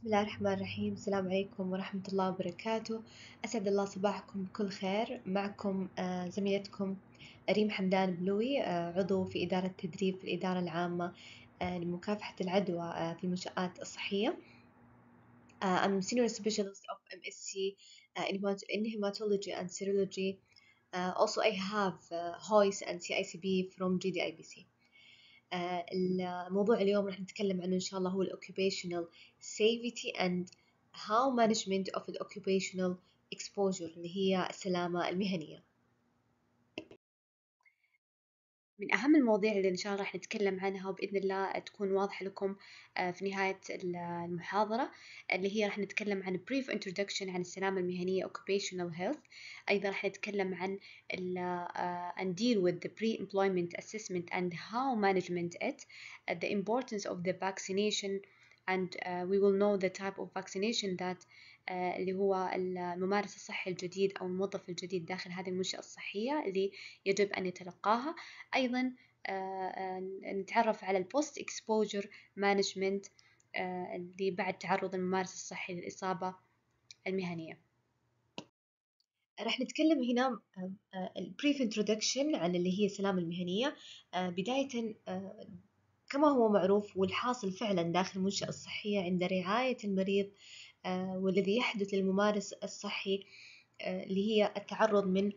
بسم الله الرحمن الرحيم السلام عليكم ورحمة الله وبركاته أسعد الله صباحكم بكل خير معكم آه، زميلتكم ريم حمدان بلوي آه، عضو في إدارة تدريب في الإدارة العامة آه، لمكافحة العدوى في المنشآت الصحية I'm Senior Specialist of MSc in Hematology and Serology Also I have HOIS and CICB from GDIBC آه، الموضوع اليوم راح نتكلم عنه إن شاء الله هو ال Occupational Safety and How Management of Occupational Exposure اللي هي السلامة المهنية من أهم المواضيع اللي إن شاء الله راح نتكلم عنها وبإذن الله تكون واضحة لكم في نهاية المحاضرة اللي هي راح نتكلم عن brief introduction عن السلامة المهنية occupational health أيضا راح نتكلم عن ال and deal with the pre-employment assessment and how management it the importance of the vaccination and uh, we will know the type of vaccination that آه، اللي هو الممارس الصحي الجديد أو الموظف الجديد داخل هذه المنشأة الصحية اللي يجب أن يتلقاها أيضا آه، آه، نتعرف على البوست اكسبوجر مانجمنت اللي بعد تعرض الممارس الصحي للإصابة المهنية راح نتكلم هنا البريف انترودكشن عن اللي هي السلامة المهنية بداية كما هو معروف والحاصل فعلا داخل المنشأة الصحية عند رعاية المريض آه، والذي يحدث للممارس الصحي آه، اللي هي التعرض من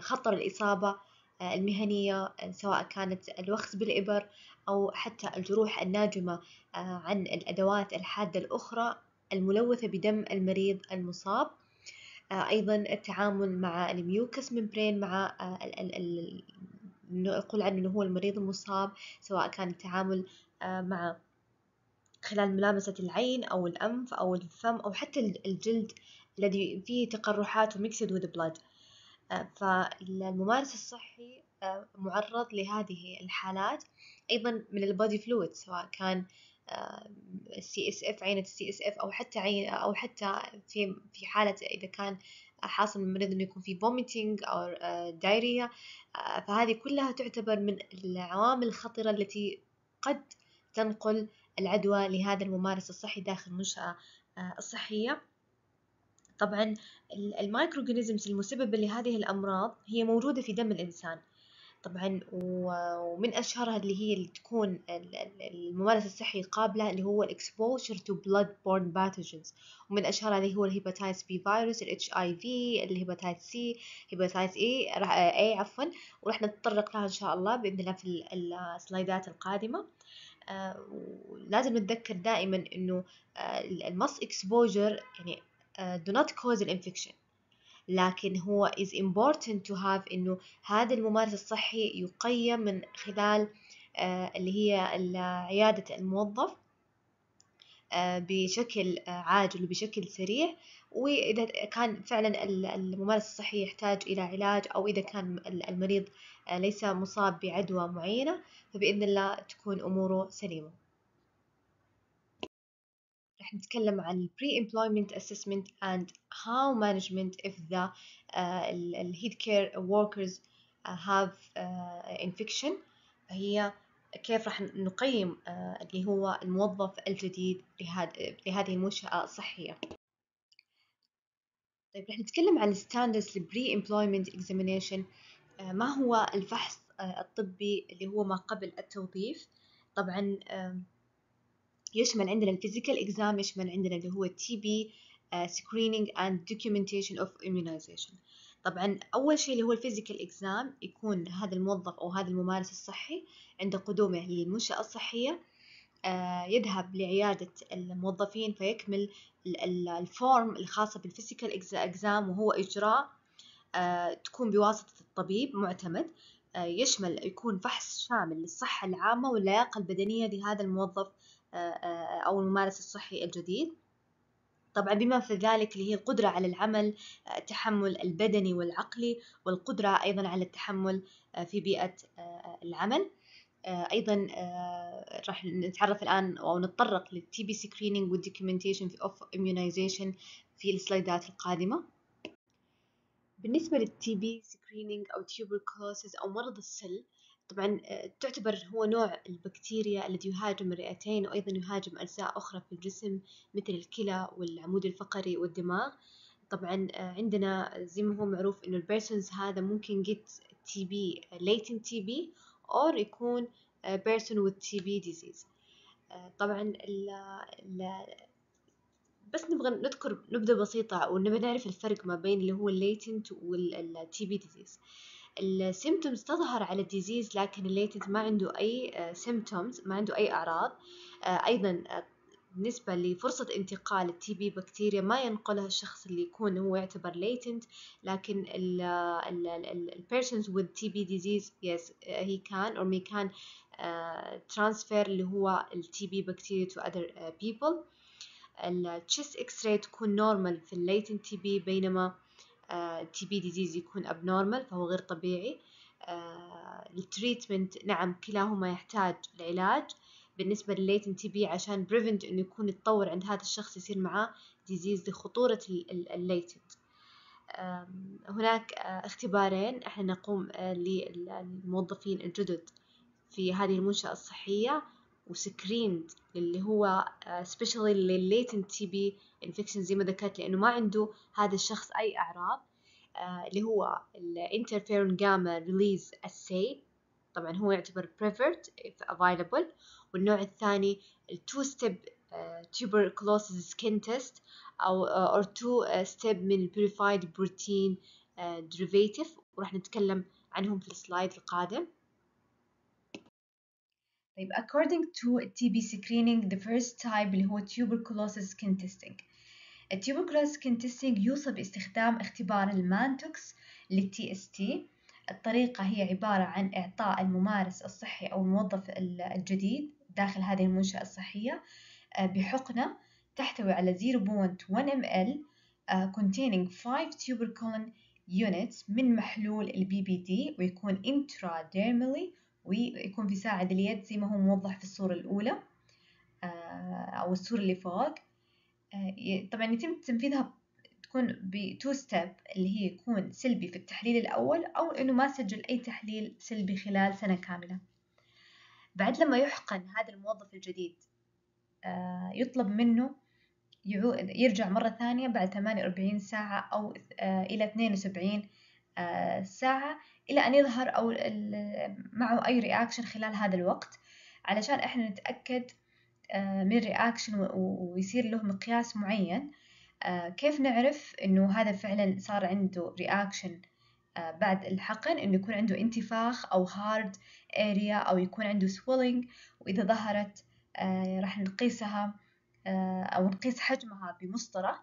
خطر الإصابة آه، المهنية سواء كانت الوخز بالإبر أو حتى الجروح الناجمة عن الأدوات الحادة الأخرى الملوثة بدم المريض المصاب أيضا التعامل مع الميوكس ممبرين مع نقول عنه إنه هو المريض المصاب سواء كان التعامل مع خلال ملامسة العين أو الأنف أو الفم أو حتى الجلد الذي فيه تقرحات وميكسد وذ بلاد فالممارس الصحي آه، معرض لهذه الحالات أيضا من البودي فلويد سواء كان السي اس اف عينة السي اس اف أو حتى عين أو حتى في في حالة إذا كان حاصل من المريض إنه يكون في vomiting أو دايريا آه، آه، فهذه كلها تعتبر من العوامل الخطرة التي قد تنقل العدوى لهذا الممارس الصحي داخل المنشأة آه، الصحية طبعا المايكروغنيزمز المسببة لهذه الأمراض هي موجودة في دم الإنسان طبعا ومن أشهرها اللي هي اللي تكون الممارس الصحي قابلة اللي هو الإكسبوشر تو بلاد بورن باثوجينز ومن أشهرها اللي هو الهيباتايتس بي فيروس الاتش اي في الهيباتايتس سي الهيباتايتس اي اي عفوا وراح نتطرق لها إن شاء الله بإذن الله في السلايدات القادمة آه، ولازم نتذكر دائما انه آه، المص اكسبوجر يعني آه، do not cause an infection لكن هو is important to have انه هذا الممارس الصحي يقيم من خلال اللي هي عيادة الموظف آه، بشكل عاجل وبشكل سريع وإذا كان فعلا الممارس الصحي يحتاج إلى علاج أو إذا كان المريض آه، ليس مصاب بعدوى معينة فبإذن الله تكون أموره سليمة. راح نتكلم عن pre-employment assessment and how management if the uh, healthcare workers have uh, infection فهي كيف راح نقيم آه، اللي هو الموظف الجديد لهذه المنشأة الصحية طيب راح نتكلم عن ستاندرز بري امبلويمنت اكزامينيشن ما هو الفحص آه، الطبي اللي هو ما قبل التوظيف طبعا يشمل عندنا الفيزيكال اكزام يشمل عندنا اللي هو تي بي سكرينينج اند دوكيومنتيشن اوف immunization طبعا أول شيء اللي هو الفيزيكال إكزام يكون هذا الموظف أو هذا الممارس الصحي عند قدومه للمنشأة الصحية آه، يذهب لعيادة الموظفين فيكمل الفورم الخاصة بالفيزيكال إكزام وهو إجراء آه، تكون بواسطة الطبيب معتمد آه، يشمل يكون فحص شامل للصحة العامة واللياقة البدنية لهذا الموظف أو الممارس الصحي الجديد طبعا بما في ذلك اللي هي القدرة على العمل آه، التحمل البدني والعقلي والقدرة أيضا على التحمل آه، في بيئة آه، العمل أيضا راح نتعرف الآن أو نتطرق للتي بي سكرينينج والدوكيومنتيشن في أوف إميونيزيشن في السلايدات القادمة بالنسبة للتي بي سكرينينج أو تيوبركلوسز أو مرض السل طبعا آه، تعتبر هو نوع البكتيريا الذي يهاجم الرئتين وأيضا يهاجم أجزاء أخرى في الجسم مثل الكلى والعمود الفقري والدماغ طبعا آه، عندنا زي ما هو معروف إنه البيرسونز هذا ممكن جيت تي بي ليتن تي بي أو يكون بيرسون آه، with تي بي ديزيز طبعا ال ال بس نبغى نذكر نبذة بسيطة ونبغى نعرف الفرق ما بين اللي هو الليتنت والتي بي ديزيز السيمتومز تظهر على الديزيز لكن الليتنت ما عنده أي سيمتومز آه، ما عنده أي أعراض آه، أيضا آه، بالنسبة لفرصة انتقال التي بي بكتيريا ما ينقلها الشخص اللي يكون هو يعتبر ليتنت لكن persons with TB disease yes he هي كان or may can uh, transfer اللي هو التي بي بكتيريا to other uh, people chest x-ray تكون normal في الليتنت تي بي بينما تي بي ديزيز يكون ابنورمال فهو غير طبيعي آه، التريتمنت نعم كلاهما يحتاج العلاج بالنسبة لليتن تي بي عشان بريفنت انه يكون يتطور عند هذا الشخص يصير معاه ديزيز لخطورة الليتن هناك آه، اختبارين احنا نقوم آه، للموظفين الجدد في هذه المنشأة الصحية وسكريند اللي هو سبيشالي للليتن تي بي انفكشن زي ما ذكرت لأنه ما عنده هذا الشخص أي أعراض آه، اللي هو الانترفيرون جاما ريليز اسي طبعا هو يعتبر بريفرت افايلبل والنوع الثاني التو ستيب آه، tuberculosis skin test أو آه، or two step من purified protein derivative وراح نتكلم عنهم في السلايد القادم طيب according to TB screening the first type اللي هو tuberculosis skin testing الديموكراس تيستينج يوصى باستخدام اختبار المانتوكس للتي اس تي الطريقة هي عبارة عن إعطاء الممارس الصحي أو الموظف الجديد داخل هذه المنشأة الصحية آه، بحقنة تحتوي على 0.1 ml آه، containing 5 tuberculin units من محلول البي بي دي ويكون intradermally ويكون في ساعد اليد زي ما هو موضح في الصورة الأولى آه، أو الصورة اللي فوق آه، طبعا يتم تنفيذها تكون بتو ستيب اللي هي يكون سلبي في التحليل الأول أو إنه ما سجل أي تحليل سلبي خلال سنة كاملة بعد لما يحقن هذا الموظف الجديد آه، يطلب منه يرجع مرة ثانية بعد 48 ساعة أو آه، إلى 72 ساعة إلى أن يظهر أو معه أي رياكشن خلال هذا الوقت علشان إحنا نتأكد آه، من رياكشن ويصير له مقياس معين آه، كيف نعرف انه هذا فعلا صار عنده رياكشن آه، بعد الحقن انه يكون عنده انتفاخ او هارد اريا او يكون عنده سويلنج واذا ظهرت راح نقيسها او نقيس حجمها بمسطره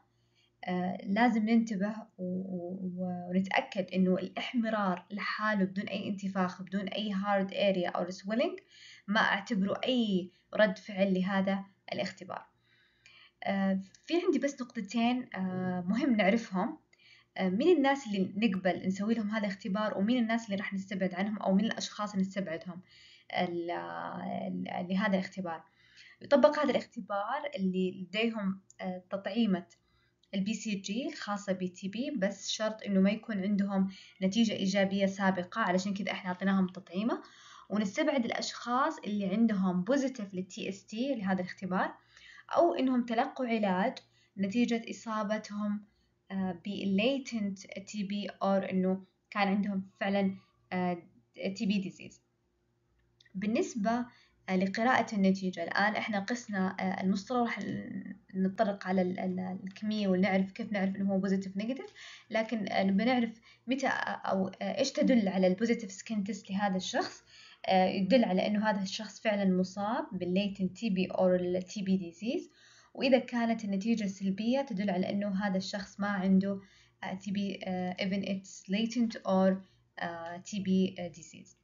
لازم ننتبه ونتأكد إنه الإحمرار لحاله بدون أي انتفاخ بدون أي هارد اريا أو سويلنج ما أعتبره أي رد فعل لهذا الاختبار آه، في عندي بس نقطتين آه، مهم نعرفهم آه، مين الناس اللي نقبل نسوي لهم هذا الاختبار ومين الناس اللي راح نستبعد عنهم أو مين الأشخاص اللي نستبعدهم لهذا الاختبار يطبق هذا الاختبار اللي لديهم تطعيمة البي سي جي الخاصة بي تي بي بس شرط انه ما يكون عندهم نتيجة ايجابية سابقة علشان كذا احنا اعطيناهم تطعيمة ونستبعد الأشخاص اللي عندهم بوزيتيف للتي اس تي لهذا الاختبار أو إنهم تلقوا علاج نتيجة إصابتهم بالليتنت تي بي أو إنه كان عندهم فعلا تي بي ديزيز بالنسبة آه، لقراءة النتيجة الآن إحنا قسنا آه، المصطلح وراح نتطرق على الكمية ونعرف كيف نعرف إنه هو بوزيتيف نيجاتيف لكن آه، بنعرف متى أو إيش تدل على البوزيتيف سكين تيست لهذا الشخص آه، يدل على أنه هذا الشخص فعلا مصاب بالليتن تي بي أو التي بي ديزيز وإذا كانت النتيجة سلبية تدل على أنه هذا الشخص ما عنده تي آه، بي آه، even it's latent or تي بي disease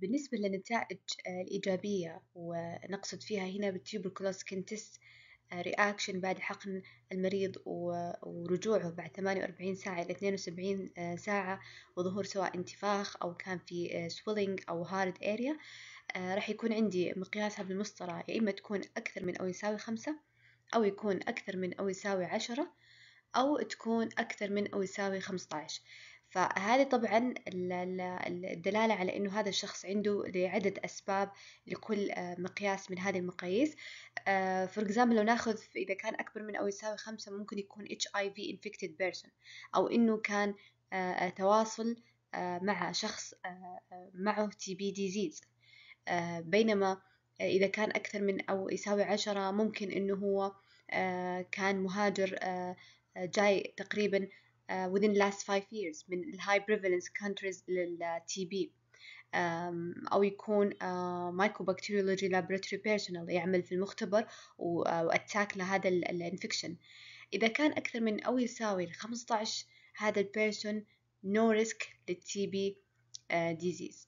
بالنسبة للنتائج الإيجابية ونقصد فيها هنا بالتيوبركلوز كنتس تيست رياكشن بعد حقن المريض ورجوعه بعد 48 ساعة إلى 72 آه، ساعة وظهور سواء انتفاخ أو كان في سويلينج آه، أو هارد اريا آه، راح يكون عندي مقياسها بالمسطرة يا إما تكون أكثر من أو يساوي خمسة أو يكون أكثر من أو يساوي عشرة أو تكون أكثر من أو يساوي خمسة عشر فهذه طبعا الدلالة على أنه هذا الشخص عنده لعدة أسباب لكل آه، مقياس من هذه المقاييس فور آه، اكزامبل لو ناخذ إذا كان أكبر من أو يساوي خمسة ممكن يكون HIV infected person أو أنه كان آه، تواصل مع شخص معه تي بي ديزيز بينما إذا كان أكثر من أو يساوي عشرة ممكن أنه هو كان مهاجر جاي تقريبا آه، within the last five years من high prevalence countries لل TB أو يكون آه، microbacteriology laboratory personnel يعمل في المختبر واتاك آه، لهذا الانفكشن إذا كان أكثر من أو يساوي 15 هذا البيرسون نو ريسك للتي بي ديزيز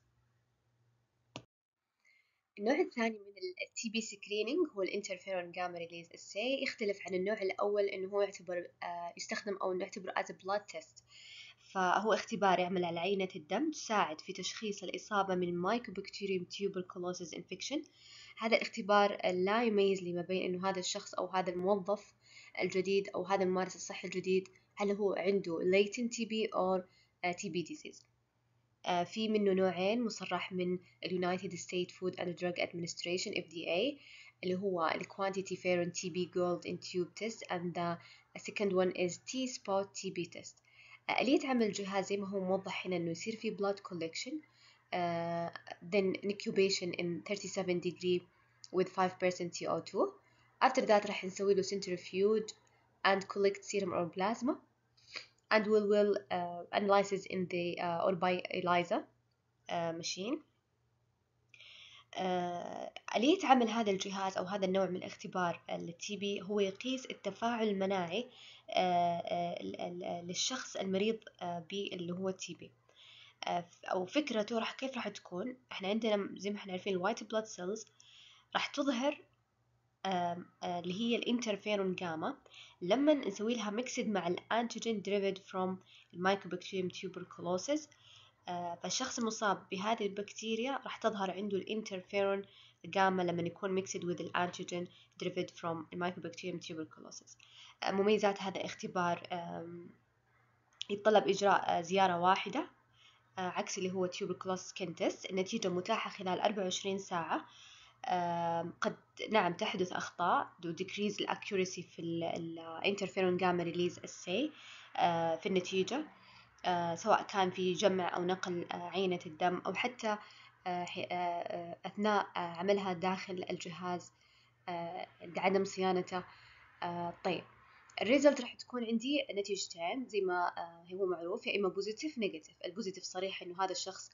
النوع الثاني من التي بي سكرينينج هو الانترفيرون جاما ريليز اسي يختلف عن النوع الاول انه هو يعتبر آه، يستخدم او نعتبره از بلاد تيست فهو اختبار يعمل على عينة الدم تساعد في تشخيص الإصابة من مايكوبكتيريوم tuberculosis انفكشن هذا الاختبار لا يميز لي ما بين انه هذا الشخص او هذا الموظف الجديد او هذا الممارس الصحي الجديد هل هو عنده latent TB or آه، TB disease آه، في منه نوعين مصرح من اليونايتد ستيت فود اند دراج ادمنستريشن اف دي اي اللي هو الكوانتيتي فيرون تي بي جولد ان تيوب تيست اند ذا second one is تي سبوت تي بي تيست آلية عمل الجهاز زي ما هو موضح هنا إنه يصير في blood collection uh, then incubation in 37 degree with 5% CO2 after that راح نسوي له centrifuge and collect serum or plasma and we will uh, analyze it in the uh, or by ELISA uh, machine آه، uh, آلية عمل هذا الجهاز أو هذا النوع من الاختبار التي بي هو يقيس التفاعل المناعي آه، آه، آه، للشخص المريض اللي هو التي بي أو فكرته راح كيف راح تكون احنا عندنا زي ما احنا عارفين الوايت بلاد سيلز راح تظهر آه، اللي هي الانترفيرون جاما لما نسوي لها ميكسد مع الانتيجين دريفد فروم المايكوبكتيريوم تيوبركلوسيس فالشخص المصاب بهذه البكتيريا راح تظهر عنده الانترفيرون جاما لما يكون ميكسد وذ الانتيجين دريفد فروم المايكوبكتيريوم تيوبركلوسيس مميزات هذا الاختبار يتطلب إجراء آه، زيارة واحدة آه، عكس اللي هو تيوبركلوس كنتس النتيجة متاحة خلال 24 ساعة قد نعم تحدث أخطاء دو decrease the accuracy في الانترفيرون interferon gamma release assay آه، في النتيجة آه، سواء كان في جمع أو نقل آه، عينة الدم أو حتى أثناء عملها داخل الجهاز عدم صيانته طيب الريزلت راح تكون عندي نتيجتين زي ما هو معروف يا اما بوزيتيف نيجاتيف البوزيتيف صريح انه هذا الشخص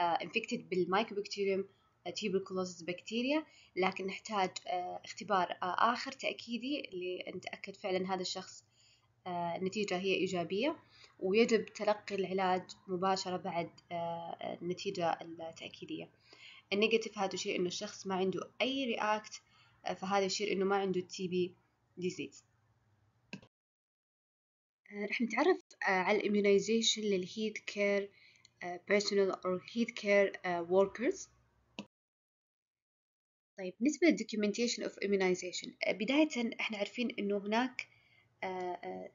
انفكتد بالمايكوبكتيريوم تيوبركلوزس بكتيريا لكن نحتاج آه، اختبار آه، آخر تأكيدي لنتأكد فعلا هذا الشخص النتيجة آه، هي إيجابية ويجب تلقي العلاج مباشرة بعد النتيجة التأكيدية النيجاتيف هذا يشير إنه الشخص ما عنده أي رياكت فهذا يشير إنه ما عنده تي بي ديزيز رح نتعرف على الاميونايزيشن للهيد كير بيرسونال أو هيد كير وركرز طيب بالنسبة documentation of immunization آه، بداية احنا عارفين انه هناك آه، آه،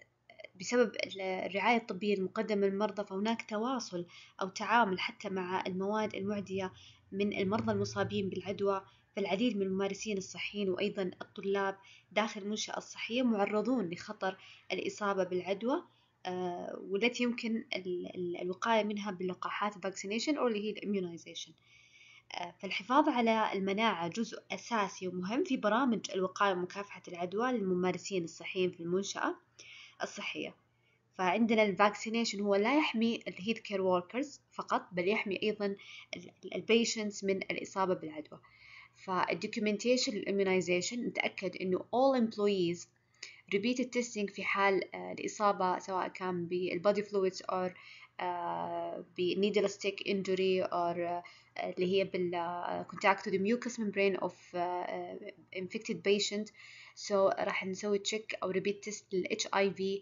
بسبب الرعاية الطبية المقدمة للمرضى فهناك تواصل أو تعامل حتى مع المواد المعدية من المرضى المصابين بالعدوى فالعديد من الممارسين الصحيين وأيضا الطلاب داخل المنشأة الصحية معرضون لخطر الإصابة بالعدوى والتي يمكن الوقاية منها باللقاحات vaccination أو اللي هي immunization فالحفاظ على المناعة جزء أساسي ومهم في برامج الوقاية ومكافحة العدوى للممارسين الصحيين في المنشأة الصحية فعندنا الفاكسينيشن هو لا يحمي الهيث كير وركرز فقط بل يحمي أيضا البيشنتس من الإصابة بالعدوى فالدوكيومنتيشن الاميونايزيشن نتأكد أنه all employees repeated testing في حال آه، الإصابة سواء كان بالبادي فلويدز أو بنيدل ستيك انجري او اللي هي بالكونتاكت تو ذا ميوكس membrane اوف انفكتد بيشنت سو راح نسوي تشيك او ريبيت تيست للاتش اي في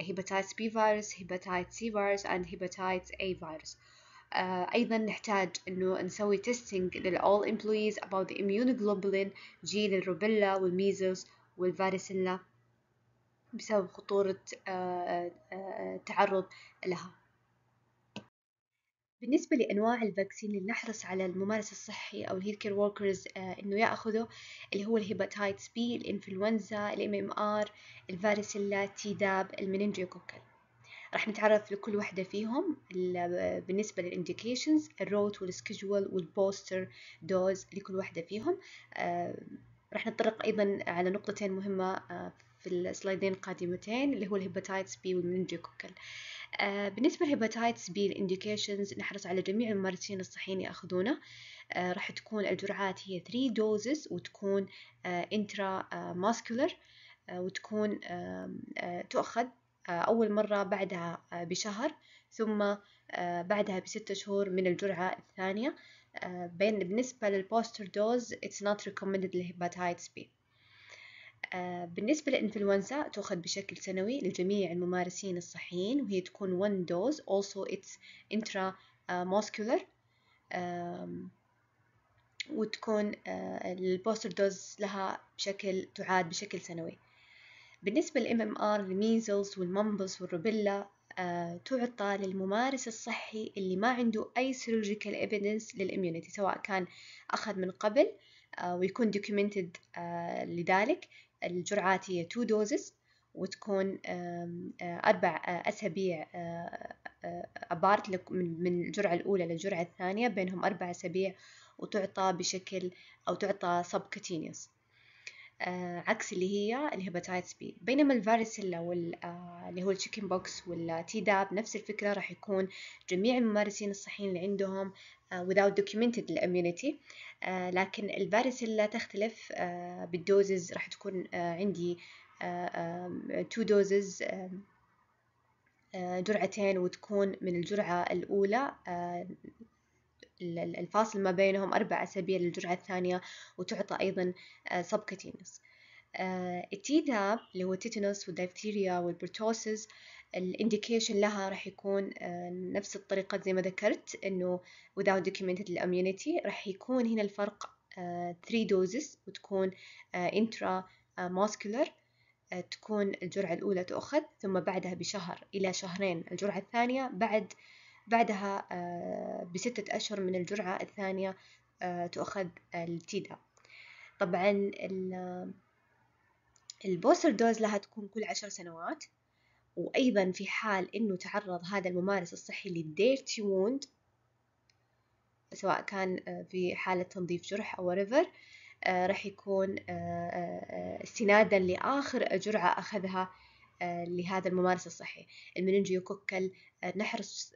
هيباتايتس بي فيروس هيباتايتس سي فيروس اند هيباتايتس اي فيروس Uh, ايضا نحتاج انه نسوي تيستينج للall employees about the immunoglobulin جي للروبيلا والميزلز والفاريسيلا بسبب خطورة uh, uh, uh, تعرض لها بالنسبة لأنواع الفاكسين اللي نحرص على الممارس الصحي أو الهيل كير وركرز إنه يأخذه اللي هو الهيباتايتس بي، الإنفلونزا، الإم إم آر، الفاريسيلا، داب، المننجيوكوكل. راح نتعرف لكل واحدة فيهم آه، بالنسبة للإنديكيشنز الروت والسكجول والبوستر دوز لكل واحدة فيهم آه، راح نتطرق أيضا على نقطتين مهمة آه، في السلايدين القادمتين اللي هو الهيباتايتس بي والمننجيوكوكل آه بالنسبة لهيباتايتس بي الانديكيشنز نحرص على جميع الممارسين الصحيين ياخذونه آه، راح تكون الجرعات هي 3 دوزز وتكون انترا آه، آه، ماسكولر وتكون تؤخذ أول مرة بعدها بشهر ثم بعدها بستة شهور من الجرعة الثانية بين بالنسبة للبوستر دوز it's not recommended لهيباتايتس بي آه، بالنسبة للإنفلونزا تأخذ بشكل سنوي لجميع الممارسين الصحيين وهي تكون one dose also it's intramuscular وتكون آه، البوستر دوز لها بشكل تعاد بشكل سنوي بالنسبة للام ام ار الميزلز والممبلز والروبيلا آه، تعطى للممارس الصحي اللي ما عنده أي سيرولوجيكال ايفيدنس للإميونيتي سواء كان أخذ من قبل ويكون documented لذلك الجرعات هي 2 دوزز وتكون آه، أربع آه، أسابيع أبارت آه، من الجرعة الأولى للجرعة الثانية بينهم أربع أسابيع وتعطى بشكل أو تعطى سبكتينيوس عكس اللي هي الهيباتايتس بي بينما الفاريسيلا اللي هو التشيكن بوكس والتي داب نفس الفكرة راح يكون جميع الممارسين الصحيين اللي عندهم without documented immunity آه، لكن لا تختلف آه، بالدوزز راح تكون آه، عندي تو دوزز جرعتين وتكون من الجرعة الأولى الفاصل ما بينهم أربع أسابيع للجرعة الثانية وتعطى أيضا سبكتينس التيداب اللي هو التيتانوس والديفتيريا والبرتوسز الانديكيشن لها راح يكون آه، نفس الطريقة زي ما ذكرت انه without documented immunity راح يكون هنا الفرق 3 آه، doses وتكون آه، intra muscular تكون الجرعة الأولى تؤخذ ثم بعدها بشهر إلى شهرين الجرعة الثانية بعد بعدها بستة أشهر من الجرعة الثانية تؤخذ التيدا طبعا البوستر دوز لها تكون كل عشر سنوات وأيضا في حال أنه تعرض هذا الممارس الصحي للديرتي ووند سواء كان آه، في حالة تنظيف جرح أو ريفر آه، راح يكون آه، استنادا لآخر جرعة أخذها لهذا الممارس الصحي المننجيوكوكل نحرص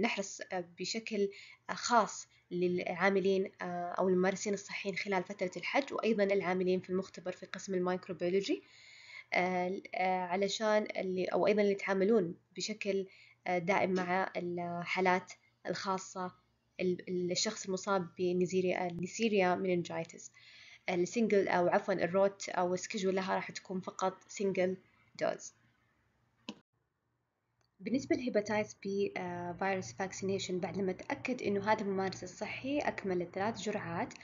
نحرص بشكل خاص للعاملين أو الممارسين الصحيين خلال فترة الحج وأيضا العاملين في المختبر في قسم الميكروبيولوجي آه، آه، علشان اللي أو أيضا اللي يتعاملون بشكل آه، دائم مع الحالات الخاصة الشخص المصاب من انجايتس السنجل أو عفوا الروت أو السكجول لها راح تكون فقط سنجل دوز بالنسبة للهيباتايتس بي فيروس فاكسينيشن بعد لما تأكد أنه هذا الممارس الصحي أكمل الثلاث جرعات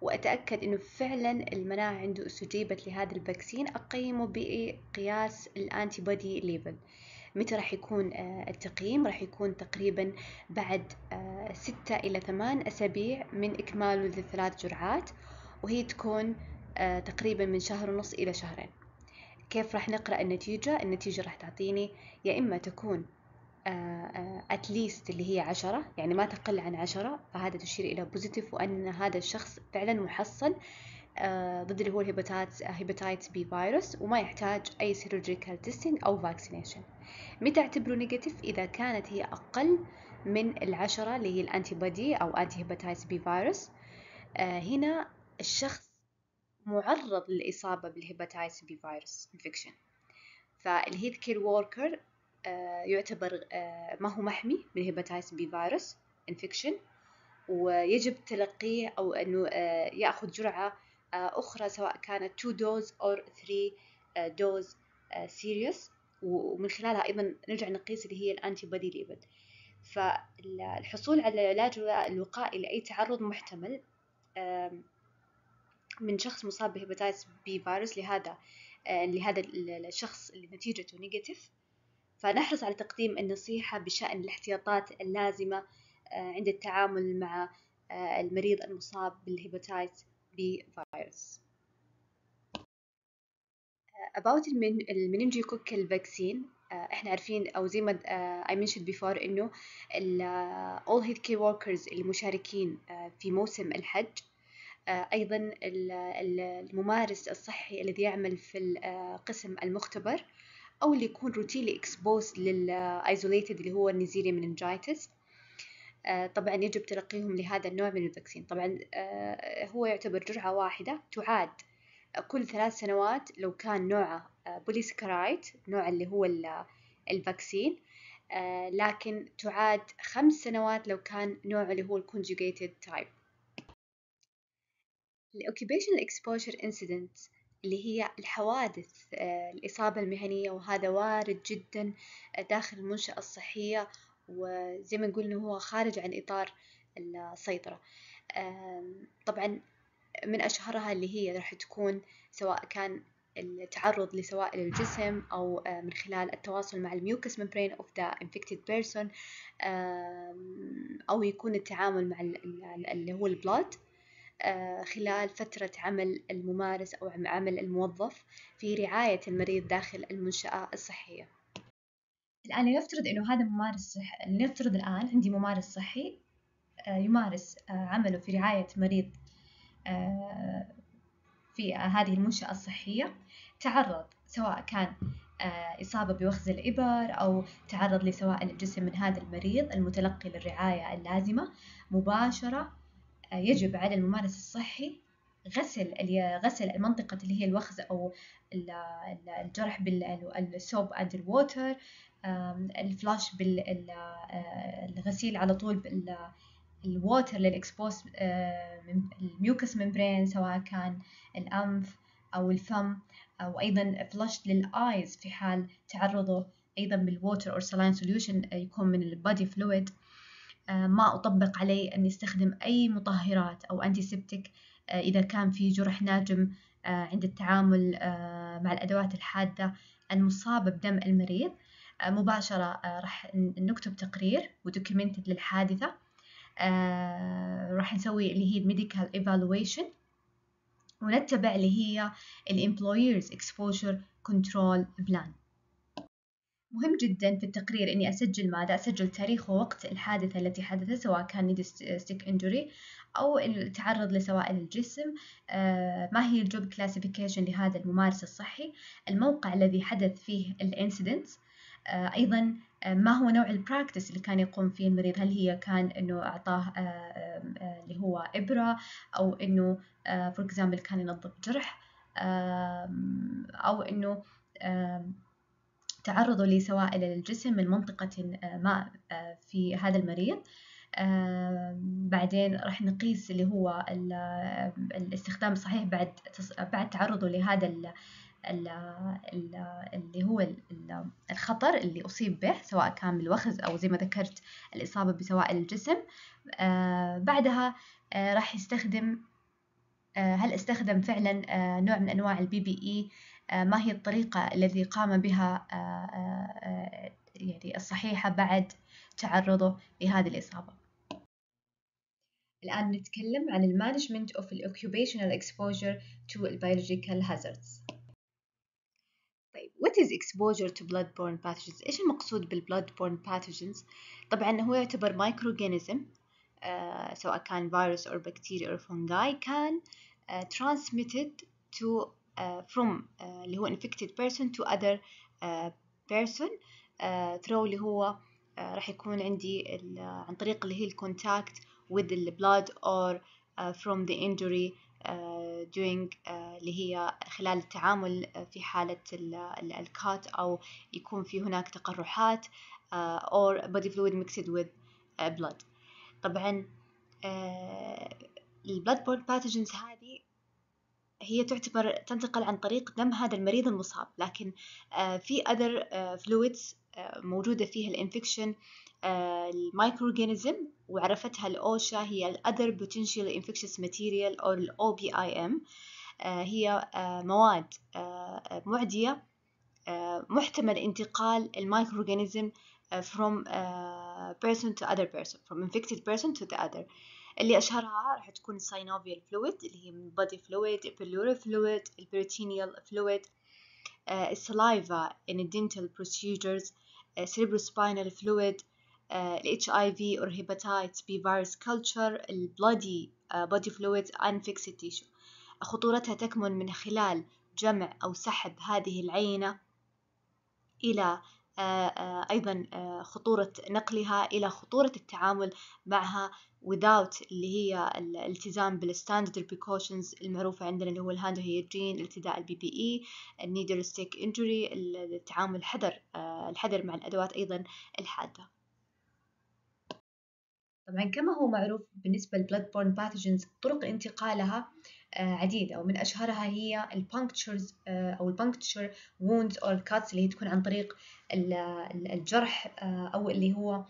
وأتأكد أنه فعلا المناعة عنده استجيبت لهذا الفاكسين أقيمه بقياس الأنتي بودي ليفل متى راح يكون آه، التقييم راح يكون تقريبا بعد آه، ستة إلى ثمان أسابيع من إكماله للثلاث جرعات وهي تكون آه، تقريبا من شهر ونص إلى شهرين كيف راح نقرأ النتيجة؟ النتيجة راح تعطيني يا إما تكون اتليست آه، آه، اللي هي عشرة يعني ما تقل عن عشرة فهذا تشير إلى بوزيتيف وأن هذا الشخص فعلا محصن آه، ضد اللي هو الهيباتات هيباتايت بي فيروس وما يحتاج أي سيرجيكال تيستينج أو فاكسينيشن متى اعتبره نيجاتيف إذا كانت هي أقل من العشرة اللي هي الأنتي بودي أو أنتي هيباتايت بي فيروس هنا الشخص معرض للإصابة بالهيباتايت بي فيروس انفكشن فالهيث كير وركر آه، يعتبر آه، ما هو محمي من هيباتايتس بي فيروس انفكشن ويجب تلقيه أو أنه آه، يأخذ جرعة أخرى سواء كانت 2 دوز أو 3 دوز سيريوس ومن خلالها أيضا نرجع نقيس اللي هي الأنتي بودي ليفل فالحصول على العلاج الوقائي لأي تعرض محتمل من شخص مصاب بهيباتايتس بي فيروس لهذا لهذا الشخص اللي نتيجته نيجاتيف فنحرص على تقديم النصيحة بشأن الاحتياطات اللازمة آه، عند التعامل مع آه، المريض المصاب بالهيباتايت بي فيروس آه، about المننجيوكوكال vaccine احنا عارفين او زي ما I mentioned before انه all care workers المشاركين في موسم الحج ايضا الممارس الصحي الذي يعمل في القسم المختبر او اللي يكون روتينلي اكسبوز للايزوليتد اللي هو النزيري مننجايتس آه، طبعا يجب تلقيهم لهذا النوع من الفاكسين طبعا آه، هو يعتبر جرعة واحدة تعاد كل ثلاث سنوات لو كان نوعه آه، بوليسكرايت نوع اللي هو الفاكسين لكن تعاد خمس سنوات لو كان نوعه اللي هو الكونجوجيتد تايب الأوكيبيشنال exposure incidence اللي هي الحوادث آه، الإصابة المهنية وهذا وارد جدا آه، داخل المنشأة الصحية وزي ما نقول إنه هو خارج عن إطار السيطرة طبعا من أشهرها اللي هي راح تكون سواء كان التعرض لسوائل الجسم أو آه، من خلال التواصل مع الميوكس ممبرين أو ذا infected بيرسون أو يكون التعامل مع اللي هو البلاد آه، خلال فترة عمل الممارس أو عمل الموظف في رعاية المريض داخل المنشأة الصحية الآن لنفترض أنه هذا ممارس صحي لنفترض الآن عندي ممارس صحي آه، يمارس آه، عمله في رعاية مريض في هذه المنشأة الصحية تعرض سواء كان إصابة بوخز الإبر أو تعرض لسوائل الجسم من هذا المريض المتلقي للرعاية اللازمة مباشرة يجب على الممارس الصحي غسل غسل المنطقة اللي هي الوخز أو الجرح بالسوب أند الووتر الفلاش بالغسيل آه، على طول بالووتر للإكسبوس الميوكس ممبرين سواء كان الأنف أو الفم أو أيضا فلاش للآيز في حال تعرضه أيضا بالووتر أو سلاين سوليوشن يكون من البادي فلويد آه، ما أطبق عليه أني استخدم أي مطهرات أو أنتيسبتيك آه، إذا كان في جرح ناجم آه، عند التعامل مع الأدوات الحادة المصابة بدم المريض مباشرة راح نكتب تقرير ودوكيمنتد للحادثة راح نسوي اللي هي الميديكال ايفالويشن ونتبع اللي هي الامبلويرز اكسبوجر كنترول بلان مهم جدا في التقرير اني اسجل ماذا اسجل تاريخ ووقت الحادثه التي حدثت سواء كان نيد ستيك انجري او التعرض لسوائل الجسم آه، ما هي الجوب كلاسيفيكيشن لهذا الممارس الصحي الموقع الذي حدث فيه الانسيدنت آه، ايضا آه، ما هو نوع البراكتس اللي كان يقوم فيه المريض هل هي كان انه اعطاه اللي هو ابره او انه فور اكزامبل كان ينظف جرح او انه تعرضه لسوائل الجسم من منطقة آه، ما آه، في هذا المريض آه، بعدين راح نقيس اللي هو الاستخدام الصحيح بعد بعد تعرضه لهذا اللي هو الخطر اللي أصيب به سواء كان بالوخز أو زي ما ذكرت الإصابة بسوائل الجسم بعدها راح يستخدم هل استخدم فعلا نوع من أنواع البي بي إي ما هي الطريقة التي قام بها آه، آه، آه، يعني الصحيحة بعد تعرضه لهذه الإصابة الآن نتكلم عن المانجمنت of occupational exposure to biological hazards طيب what is exposure to bloodborne pathogens إيش المقصود بالbloodborne pathogens طبعا هو يعتبر microorganism سواء كان فيروس أو بكتيريا أو فونجاي كان transmitted to آه، from آه، اللي هو infected person to other آه، person through اللي هو راح يكون عندي عن طريق اللي هي contact with the blood or from the injury during اللي هي خلال التعامل في حالة الكات أو يكون في هناك تقرحات or body fluid mixed with blood طبعا البلاد بورن باثوجنز هذه هي تعتبر تنتقل عن طريق دم هذا المريض المصاب لكن آه، في other آه، fluids آه، موجودة فيها الانفكشن المايكرو اورجانيزم وعرفتها الاوشا هي الاذر بوتنشال انفكشس ماتيريال او الاو بي اي ام هي مواد معديه محتمل انتقال المايكرو اورجانيزم from person to other person from infected person to the other اللي أشهرها راح تكون الساينوفيال فلويد اللي هي من body فلويد pleural فلويد البريتينيال فلويد السلايفا ان in بروسيجرز procedures, سباينال فلويد الاتش اي في اور هيباتايتس بي فيروس كلتشر البلادي بادي فلويد انفكسد تيشو خطورتها تكمن من خلال جمع او سحب هذه العينه الى آه، آه، أيضا آه، خطورة نقلها إلى خطورة التعامل معها without اللي هي الالتزام بالستاندرد precautions المعروفة عندنا اللي هو الهاند هيجين الارتداء البي بي اي e، النيدل ستيك انجري التعامل الحذر الحذر مع الأدوات أيضا الحادة طبعا كما هو معروف بالنسبة للبلاد بورن باثوجنز طرق انتقالها آه، عديدة ومن أشهرها هي البانكتشرز آه، أو البانكتشر ووندز أو الكاتس اللي هي تكون عن طريق الجرح آه، أو اللي هو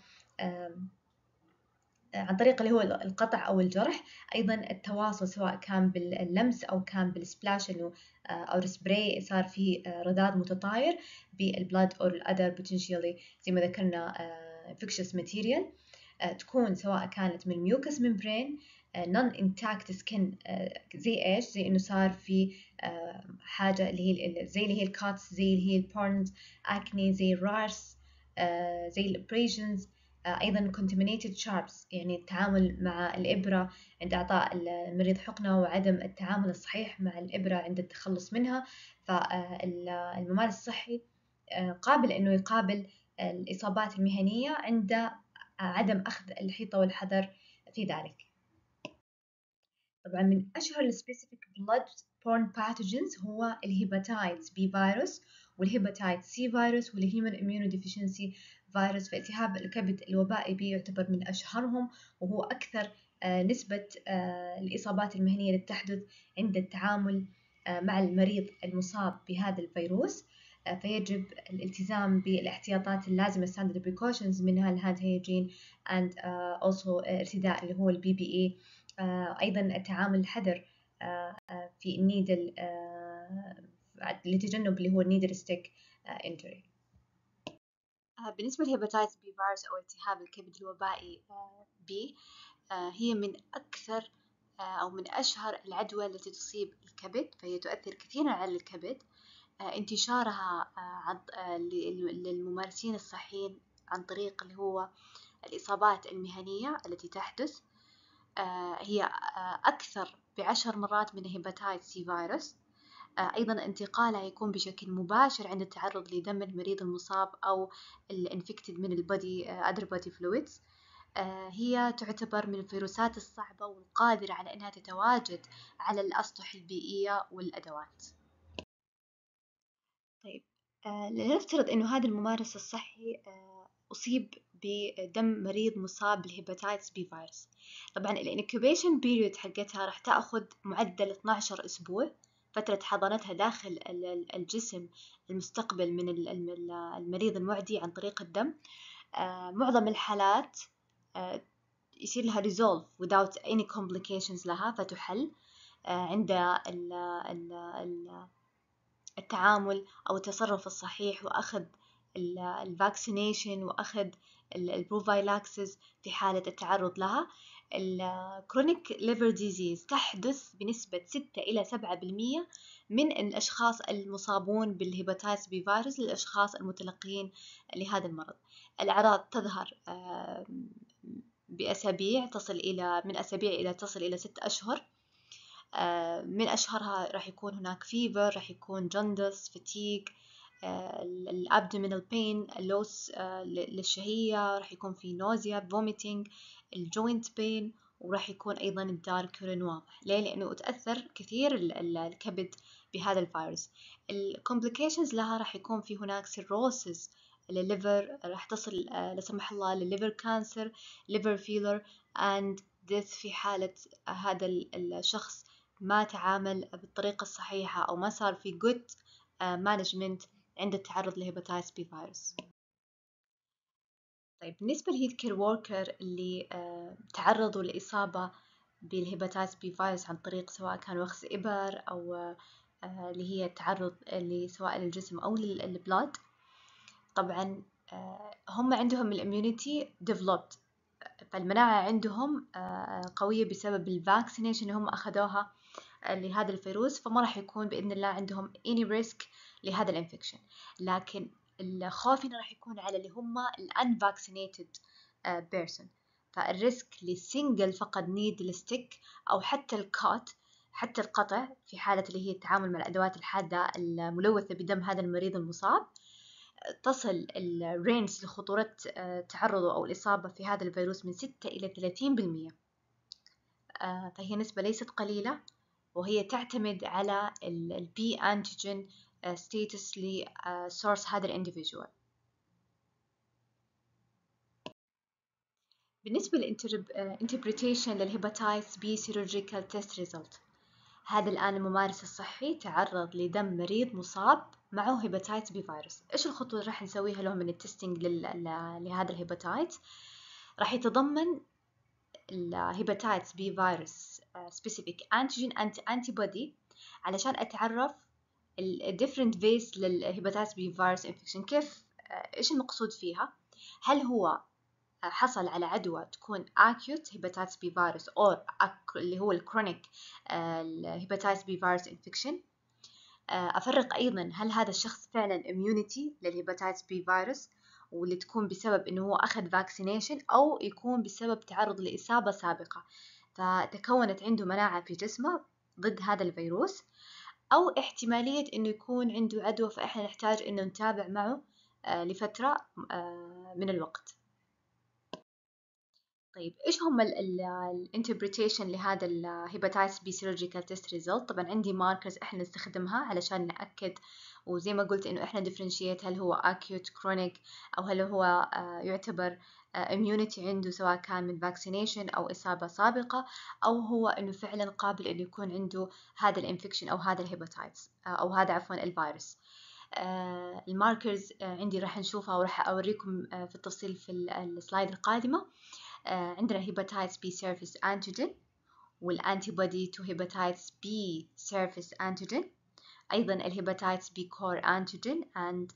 عن طريق اللي هو القطع أو الجرح أيضا التواصل سواء كان باللمس أو كان بالسبلاش إنه أو السبراي صار في رذاذ متطاير بالبلاد أو الأدر بوتنشيالي زي ما ذكرنا infectious material تكون سواء كانت من ميوكس membrane نون انتاكت سكن زي ايش زي انه صار في آه، حاجه اللي هي زي اللي هي الكاتس زي اللي هي البورنز اكني زي الرارس آه، زي uh, ايضا contaminated sharps يعني التعامل مع الابره عند اعطاء المريض حقنه وعدم التعامل الصحيح مع الابره عند التخلص منها فالممارس الصحي قابل انه يقابل الاصابات المهنيه عند عدم اخذ الحيطه والحذر في ذلك طبعا من أشهر السبيسيفيك بلاد بورن باثوجنز هو الهيباتايتس بي فيروس والهيباتايت سي فيروس والهيومن اميونو ديفيشنسي فيروس فالتهاب الكبد الوبائي بي يعتبر من أشهرهم وهو أكثر آه، نسبة آه، الإصابات المهنية تحدث عند التعامل آه، مع المريض المصاب بهذا الفيروس فيجب الالتزام بالاحتياطات اللازمة standard precautions منها الهاند hygiene and also ارتداء اللي هو البي بي اي آه، أيضا التعامل الحذر آه، آه، في النيدل لتجنب اللي هو النيدل ستيك انجري بالنسبة لهيباتايتس بي فيروس أو التهاب الكبد الوبائي بي هي من أكثر أو من أشهر العدوى التي تصيب الكبد فهي تؤثر كثيرا على الكبد انتشارها للممارسين الصحيين عن طريق اللي هو الإصابات المهنية التي تحدث آه، هي آه، أكثر بعشر مرات من هيباتايت سي فيروس آه، أيضا انتقالها يكون بشكل مباشر عند التعرض لدم المريض المصاب أو الانفكتد من البودي أدر بودي فلويدز هي تعتبر من الفيروسات الصعبة والقادرة على أنها تتواجد على الأسطح البيئية والأدوات طيب لنفترض أنه هذا الممارس الصحي أصيب بدم مريض مصاب بالهيباتايتس بي فيروس طبعا الانكوبيشن بيريود حقتها راح تاخذ معدل 12 اسبوع فترة حضانتها داخل الجسم المستقبل من المريض المعدي عن طريق الدم آه، معظم الحالات آه، يصير لها ريزولف without any complications لها فتحل آه، عند التعامل أو التصرف الصحيح وأخذ الفاكسينيشن وأخذ البروفايلاكسس في حالة التعرض لها الكرونيك ليفر ديزيز تحدث بنسبة 6 إلى 7% من الأشخاص المصابون بالهيباتايتس بي فيروس للأشخاص المتلقين لهذا المرض الأعراض تظهر بأسابيع تصل إلى من أسابيع إلى تصل إلى ست أشهر من أشهرها راح يكون هناك فيفر راح يكون جندس فتيك الابدومينال آه، بين اللوس آه، للشهية راح يكون في نوزيا فوميتنج الجوينت بين وراح يكون أيضا الدارك كورن واضح ليه؟ لأنه تأثر كثير الكبد بهذا الفيروس الكومبليكيشنز لها راح يكون في هناك سيروسز للليفر راح تصل آه، لا سمح الله للليفر كانسر ليفر فيلر اند ديث في حالة هذا الشخص ما تعامل بالطريقة الصحيحة أو ما صار في جود مانجمنت عند التعرض لهيباتايتس بي فيروس طيب بالنسبة للهيلث كير وركر اللي آه، تعرضوا لإصابة بالهيباتايتس بي فيروس عن طريق سواء كان وخز إبر أو آه، اللي هي التعرض سواء للجسم أو للبلاد طبعا آه، هم عندهم الاميونيتي ديفلوبد فالمناعة عندهم قوية بسبب الفاكسينيشن اللي هم أخذوها لهذا الفيروس فما راح يكون بإذن الله عندهم اني ريسك لهذا الانفكشن لكن الخوف هنا راح يكون على اللي هم الانفاكسينيتد بيرسون فالريسك للسنجل فقط نيد الستيك أو حتى الكات حتى القطع في حالة اللي هي التعامل مع الأدوات الحادة الملوثة بدم هذا المريض المصاب تصل الرينس لخطورة آه، تعرضه أو الإصابة في هذا الفيروس من 6 إلى 30% آه، فهي نسبة ليست قليلة وهي تعتمد على البي أنتيجين ستيتس لسورس هذا الانديفيدوال بالنسبة للانتربريتيشن للهيباتايتس بي surgical تيست ريزلت هذا الآن الممارس الصحي تعرض لدم مريض مصاب معه هيباتايت بي فيروس إيش الخطوة اللي راح نسويها له من التستنج لهذا الهيباتايت راح يتضمن الهيباتايتس بي فيروس سبيسيفيك انتيجين انتي انتي بودي علشان اتعرف الديفرنت فيس للهيباتايتس بي فيروس انفكشن كيف آه، ايش المقصود فيها هل هو آه، حصل على عدوى تكون acute hepatitis B virus or اللي هو الكرونيك آه، hepatitis B virus infection أفرق أيضا هل هذا الشخص فعلا immunity للهيباتايتس B virus واللي تكون بسبب انه هو اخذ فاكسينيشن او يكون بسبب تعرض لاصابه سابقه فتكونت عنده مناعه في جسمه ضد هذا الفيروس او احتماليه انه يكون عنده عدوى فاحنا نحتاج انه نتابع معه آه، لفتره آه، من الوقت طيب ايش هم الانتربريتيشن لهذا الهيباتايتس بي سيرجيكال تيست ريزلت طبعا عندي ماركرز احنا نستخدمها علشان ناكد وزي ما قلت انه احنا ديفرنشيت هل هو اكيوت كرونيك او هل هو آه، يعتبر اميونيتي آه، عنده سواء كان من فاكسينيشن او اصابه سابقه او هو انه فعلا قابل انه يكون عنده هذا الانفكشن او هذا الهيباتايتس آه، او هذا عفوا الفيروس الماركرز عندي راح نشوفها وراح اوريكم في التفصيل في السلايد القادمه آه، عندنا هيباتايتس بي سيرفيس أنتيجين والأنتي بودي تو هيباتايتس بي سيرفيس أنتيجين أيضا الهيباتايتس بي كور أنتيجين اند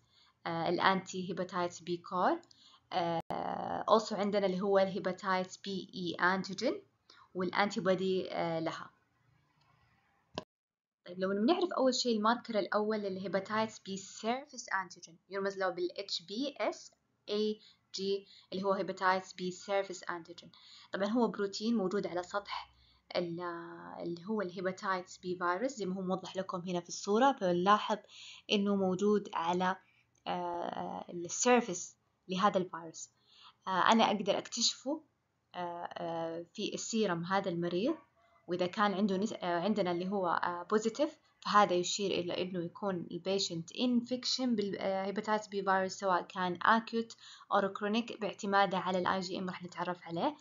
الأنتي هيباتايتس بي كور اوسو عندنا اللي هو الهيباتايتس بي إي أنتيجين والأنتي بودي لها طيب لو بنعرف أول شيء الماركر الأول للهيباتايتس بي سيرفيس أنتيجين يرمز له بالاتش بي اس اي جي اللي هو هيباتايتس بي سيرفيس أنتيجين طبعا هو بروتين موجود على سطح اللي هو الهيباتايتس بي فيروس زي ما هو موضح لكم هنا في الصورة فنلاحظ إنه موجود على آه، السيرفيس لهذا الفيروس آه، أنا أقدر أكتشفه آه، في السيرم هذا المريض وإذا كان عنده عندنا اللي هو بوزيتيف فهذا يشير إلى أنه يكون البيشنت انفكشن بالهيباتات بي فيروس سواء كان أكوت أو كرونيك باعتماده على الاي جي ام راح نتعرف عليه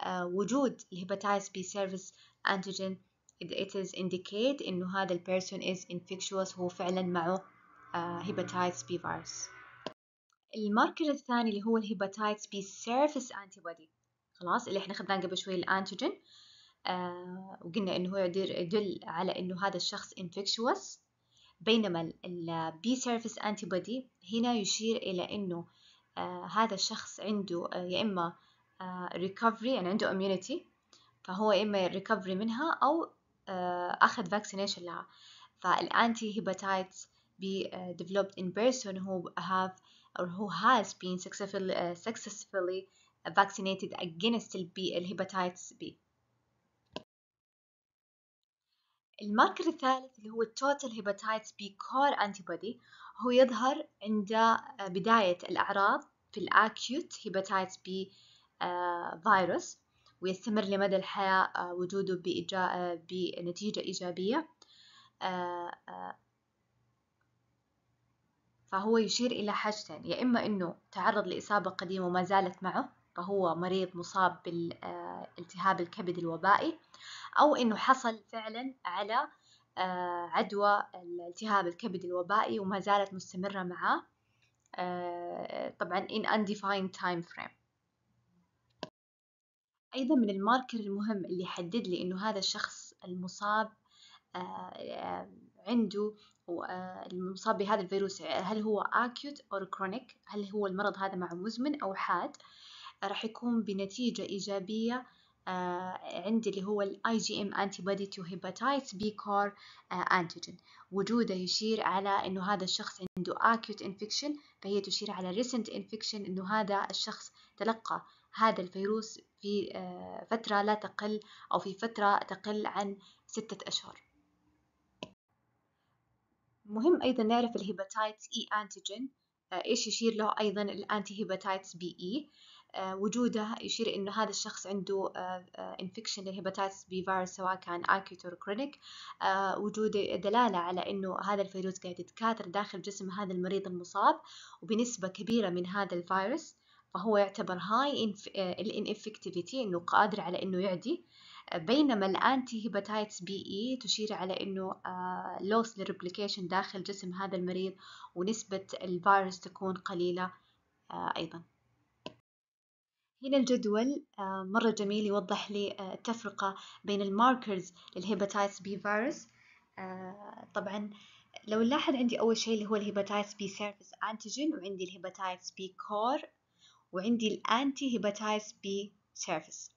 آه، وجود الهيباتايتس بي سيرفيس انتيجين it is indicate انه هذا البيرسون is infectious هو فعلا معه هيباتايتس بي فيروس الماركر الثاني اللي هو الهيباتايتس بي سيرفيس أنتيبودي خلاص اللي احنا خدناه قبل شوي الانتيجين آه، وقلنا انه هو يدير يدل على انه هذا الشخص infectious بينما البي سيرفيس انتي هنا يشير الى انه آه هذا الشخص عنده آه يا اما ريكفري آه يعني عنده اميونيتي فهو يا اما ريكفري منها او آه اخذ فاكسينيشن لها فالانتي هيباتايتس بي ديفلوبد ان بيرسون هو هاف have or who has been successfully, uh, آه، successfully vaccinated against الهيباتايتس B. الماركر الثالث اللي هو التوتال هيباتايتس بي كور انتيبودي هو يظهر عند آه، بداية الأعراض في الأكيوت هيباتايتس بي فيروس ويستمر لمدى الحياة آه، وجوده آه، بنتيجة إيجابية فهو يشير إلى حاجتين يا إما إنه تعرض لإصابة قديمة وما زالت معه فهو مريض مصاب بالالتهاب الكبد الوبائي أو إنه حصل فعلا على آه، عدوى التهاب الكبد الوبائي وما زالت مستمرة معاه آه، طبعا in undefined time frame أيضا من الماركر المهم اللي يحدد لي إنه هذا الشخص المصاب آه، عنده المصاب بهذا الفيروس هل هو acute or chronic هل هو المرض هذا مع مزمن أو حاد راح يكون بنتيجة إيجابية آه، عندي اللي هو الـ IgM antibody to hepatitis B core آه، antigen وجوده يشير على أنه هذا الشخص عنده acute infection فهي تشير على recent infection أنه هذا الشخص تلقى هذا الفيروس في آه، فترة لا تقل أو في فترة تقل عن ستة أشهر مهم أيضا نعرف الهيباتايتس E antigen إيش يشير له أيضا الأنتي هيباتايتس بي إي آه، وجوده يشير انه هذا الشخص عنده انفكشن آه، آه، للهيباتيتس بي فيروس سواء كان اكيوت او كرونيك وجوده دلاله على انه هذا الفيروس قاعد يتكاثر داخل جسم هذا المريض المصاب وبنسبه كبيره من هذا الفيروس فهو يعتبر هاي الانفكتيفيتي انه قادر على انه يعدي بينما الانتي هيباتايتس بي اي تشير على انه لوس للريبليكيشن داخل جسم هذا المريض ونسبه الفيروس تكون قليله ايضا هنا الجدول آه، مرة جميل يوضح لي آه، التفرقة بين الماركرز للهيباتايتس بي فيروس آه، طبعا لو نلاحظ عندي أول شيء اللي هو الهيباتايتس بي سيرفيس أنتيجين وعندي الهيباتايتس بي كور وعندي الأنتي هيباتايتس بي سيرفيس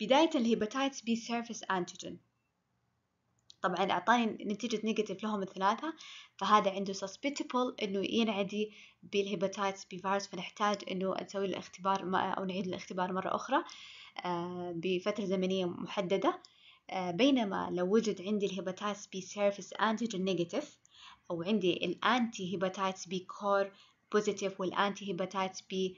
بداية الهيباتايتس بي سيرفيس أنتيجين طبعا أعطاني نتيجة نيجاتيف لهم الثلاثة فهذا عنده سسبيتبل إنه ينعدي بالهيباتايتس بي فيروس فنحتاج إنه نسوي الاختبار أو نعيد الاختبار مرة أخرى آه، بفترة زمنية محددة آه، بينما لو وجد عندي الهيباتايتس بي سيرفيس أنتيجين نيجاتيف أو عندي الأنتي هيباتايتس بي كور بوزيتيف والأنتي هيباتايتس بي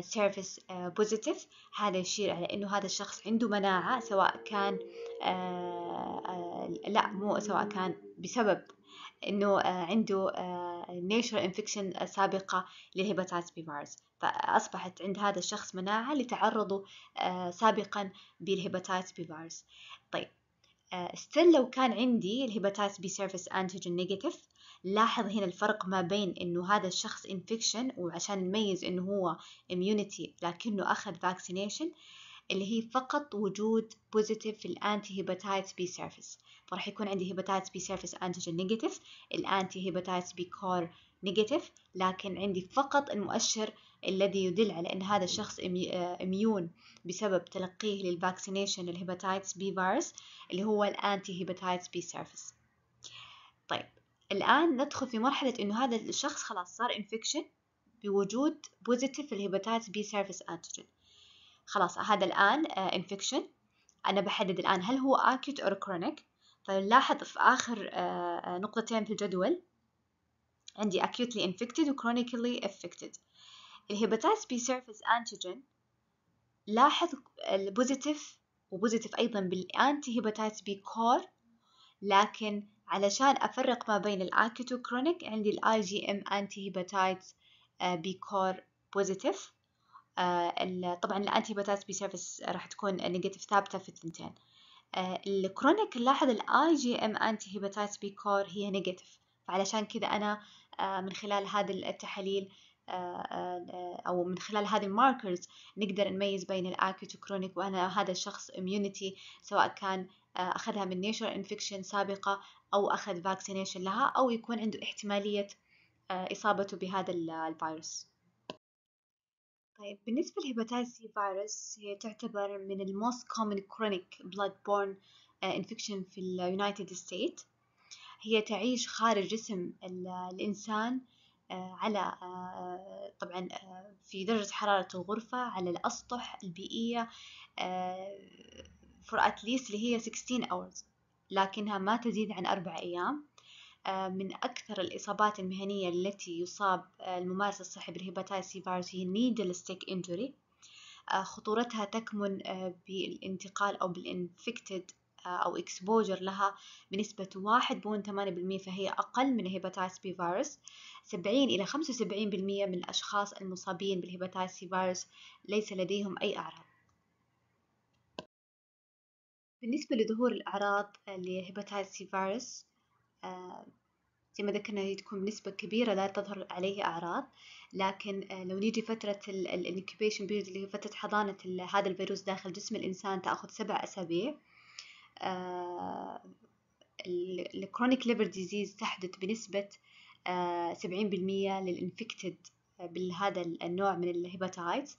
سيرفيس آه، بوزيتيف آه، هذا يشير على انه هذا الشخص عنده مناعة سواء كان آه، لا مو سواء كان بسبب انه عنده نيشر انفكشن سابقة للهيباتايتس بي فيروس فأصبحت عند هذا الشخص مناعة لتعرضه سابقا بالهيباتايتس بي فيروس طيب ستيل لو كان عندي الهيباتايتس بي سيرفيس انتيجين نيجاتيف لاحظ هنا الفرق ما بين انه هذا الشخص انفكشن وعشان نميز انه هو اميونيتي لكنه اخذ فاكسينيشن اللي هي فقط وجود بوزيتيف في الانتي هيباتايتس بي سيرفيس فراح يكون عندي هيباتايتس بي سيرفيس انتيجين نيجاتيف الانتي هيباتايتس بي كور نيجاتيف لكن عندي فقط المؤشر الذي يدل على ان هذا الشخص اميون آه، بسبب تلقيه للفاكسينيشن الهيباتايتس بي فيروس اللي هو الانتي هيباتايتس بي سيرفيس طيب الآن ندخل في مرحلة إنه هذا الشخص خلاص صار infection بوجود بوزيتيف الهيباتات بي سيرفيس أنتيجين خلاص هذا الآن آه، infection أنا بحدد الآن هل هو acute أو chronic فنلاحظ في آخر آه، آه، نقطتين في الجدول عندي acutely infected و chronically affected الهيباتات بي سيرفيس أنتيجين لاحظ البوزيتيف وبوزيتيف أيضا بالأنتي هيباتات بي كور لكن علشان أفرق ما بين الأكيتو كرونيك عندي الاي جي ام انتي هيباتايتس بيكور بوزيتيف طبعا الانتي هيباتايتس بي سيرفيس راح تكون نيجاتيف ثابتة في الثنتين الكرونيك نلاحظ الاي جي ام انتي هيباتايتس بي كور هي نيجاتيف فعلشان كذا انا آه، من خلال هذا التحاليل آه، آه، آه، أو من خلال هذه الماركرز نقدر نميز بين الأكيوت وكرونيك وأن هذا الشخص إميونيتي سواء كان أخذها من نيشر إنفكشن سابقة أو أخذ فاكسينيشن لها أو يكون عنده احتمالية إصابته بهذا الفيروس طيب بالنسبة لهيباتيتس سي فيروس هي تعتبر من الموست كومن كرونيك بلاد بورن انفكشن في اليونايتد ستيت هي تعيش خارج جسم الإنسان آه، على آه، طبعا آه، في درجة حرارة الغرفة على الأسطح البيئية for at least اللي هي 16 hours لكنها ما تزيد عن أربع أيام من أكثر الإصابات المهنية التي يصاب الممارس الصحي بالهيباتايتس سي فيروس هي نيدل ستيك انجري خطورتها تكمن بالانتقال أو بالانفكتد أو إكسبوجر لها بنسبة 1.8% فهي أقل من الهيباتايتس بي فيروس 70 إلى 75% من الأشخاص المصابين بالهيباتايتس سي فيروس ليس لديهم أي أعراض بالنسبة لظهور الأعراض لهيباتايتس سي فيروس آه، زي ما ذكرنا هي تكون بنسبة كبيرة لا تظهر عليه أعراض لكن آه، لو نيجي فترة الانكبيشن بيريد اللي هي فترة حضانة هذا الفيروس داخل جسم الإنسان تأخذ سبع أسابيع الكرونيك ليفر ديزيز تحدث بنسبة آه، سبعين بالمية للإنفكتد بهذا النوع من الهيباتايت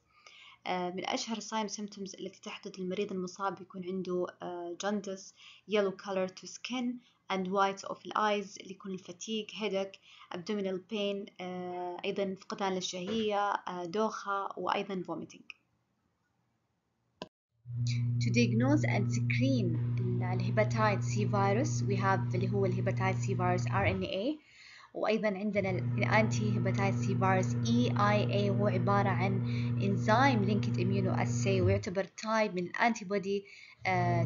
آه، من أشهر الساين سيمتومز التي تحدث المريض المصاب يكون عنده جندس يلو كولر تو سكين and white of the eyes اللي يكون الفتيك هيدك abdominal pain آه، أيضا فقدان للشهية دوخة وأيضا vomiting to diagnose and screen الهيباتايت سي فيروس we have اللي هو الهيباتايت سي فيروس RNA وأيضا عندنا الأنتي هيباتايت سي فيروس EIA هو عبارة عن إنزيم لينكد إميونو أسي ويعتبر تايب من الأنتي آه، بودي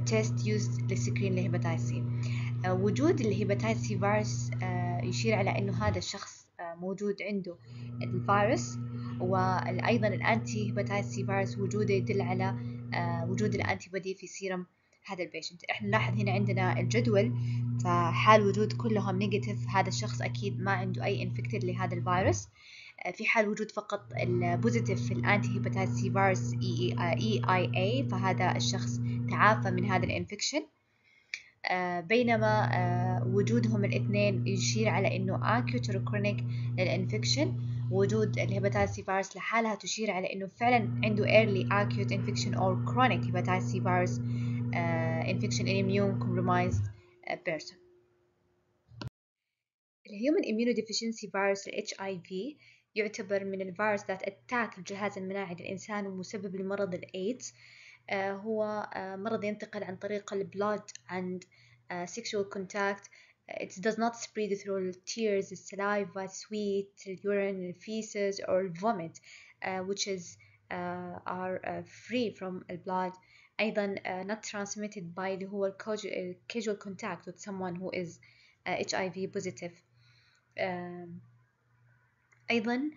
تيست يوز لسكرين الهيباتايت سي آه، وجود الهيباتايت سي فيروس آه، يشير على أنه هذا الشخص موجود عنده الفيروس وأيضا الأنتي هيباتايت سي فيروس وجوده يدل على آه، وجود الأنتي بودي في سيرم هذا البيشنت احنا نلاحظ هنا عندنا الجدول فحال وجود كلهم نيجاتيف هذا الشخص أكيد ما عنده أي انفكتد لهذا الفيروس آه، في حال وجود فقط البوزيتيف في الانتي هيباتايتس سي فيروس اي اي اي فهذا الشخص تعافى من هذا الانفكشن آه، بينما وجودهم الاثنين يشير على انه acute or chronic للانفكشن وجود الهيباتايتس سي فيروس لحالها تشير على انه فعلا عنده early acute infection or chronic hepatitis C virus uh, infection in immune compromised آه، person الهيومن immunodeficiency فيروس ال HIV يعتبر من الفيروس ذات اتاك الجهاز المناعي للإنسان ومسبب لمرض الإيدز آه، هو مرض ينتقل عن طريق البلود عند sexual contact It does not spread through tears, saliva, sweat, urine, feces, or vomit, uh, which is uh, are uh, free from the blood. أيضا uh, not transmitted by the whole casual uh, casual contact with someone who is HIV uh, positive. أيضا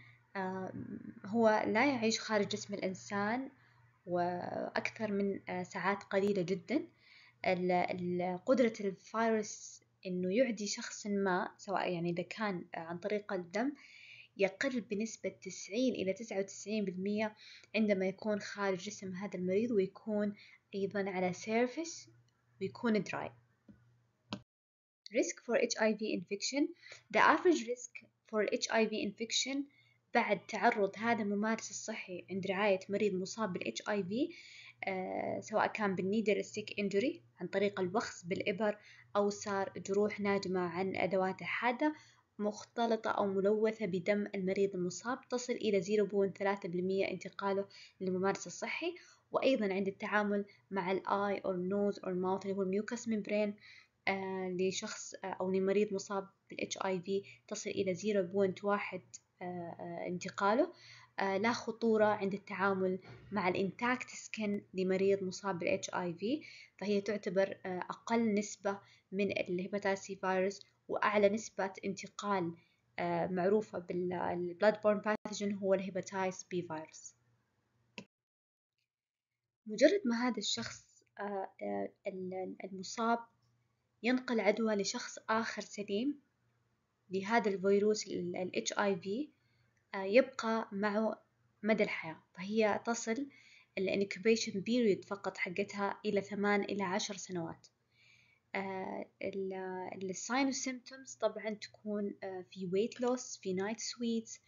هو لا يعيش خارج جسم الإنسان وأكثر من ساعات قليلة جدا. قدرة الفيروس إنه يعدي شخص ما سواء يعني إذا كان آه، عن طريق الدم يقل بنسبة تسعين إلى تسعة وتسعين بالمية عندما يكون خارج جسم هذا المريض ويكون أيضا على سيرفس ويكون دراي risk for HIV infection the average risk for HIV infection بعد تعرض هذا الممارس الصحي عند رعاية مريض مصاب بالHIV آه، سواء كان بالنيدل ستيك انجري عن طريق الوخز بالإبر أو صار جروح ناجمة عن أدوات الحادة مختلطة أو ملوثة بدم المريض المصاب تصل إلى 0.3% انتقاله للممارس الصحي وأيضا عند التعامل مع الآي أو النوز أو الماوث اللي هو الميوكس آه، ممبرين لشخص آه، أو لمريض مصاب بالاتش اي في تصل إلى 0.1 انتقاله آه، لا خطورة عند التعامل مع الانتاكت سكن لمريض مصاب بال HIV فهي تعتبر آه، أقل نسبة من الهيباتايتس فيروس وأعلى نسبة انتقال آه، معروفة بالبلاد بورن باثوجين هو الهيباتايتس بي فيروس مجرد ما هذا الشخص المصاب ينقل عدوى لشخص آخر سليم لهذا الفيروس الـ HIV يبقى معه مدى الحياة فهي تصل الانكوبيشن بيريد فقط حقتها إلى ثمان إلى عشر سنوات آه، الساين سيمتومز طبعا تكون آه، في ويت لوس في نايت آه، سويتس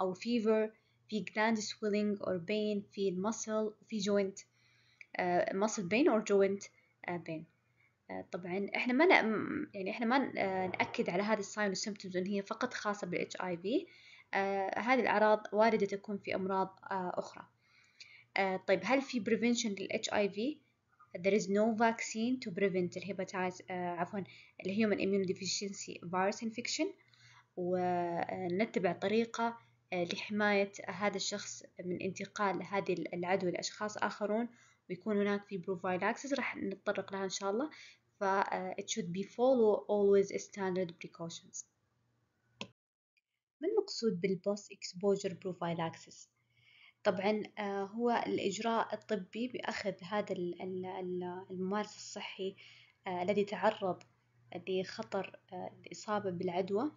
أو فيفر في جلاند سويلينج أو بين في المسل في جوينت مسل بين أو جوينت بين طبعا احنا ما يعني احنا ما ناكد على هذه الساين سيمتومز ان هي فقط خاصه بالاتش اي في آه، هذه الأعراض واردة تكون في أمراض آه، أخرى آه، طيب هل في prevention لل HIV؟ there is no vaccine to prevent الهيباتايز عفوا الهيومن immunodeficiency virus infection ونتبع طريقة لحماية هذا الشخص من انتقال هذه العدوى لأشخاص آخرون ويكون هناك في prophylaxis راح نتطرق لها إن شاء الله ف it should be follow always standard precautions المقصود بالبوست اكسبوجر بروفايلاكسس طبعا آه، هو الإجراء الطبي بأخذ هذا الممارس الصحي آه، الذي تعرض لخطر الإصابة آه، بالعدوى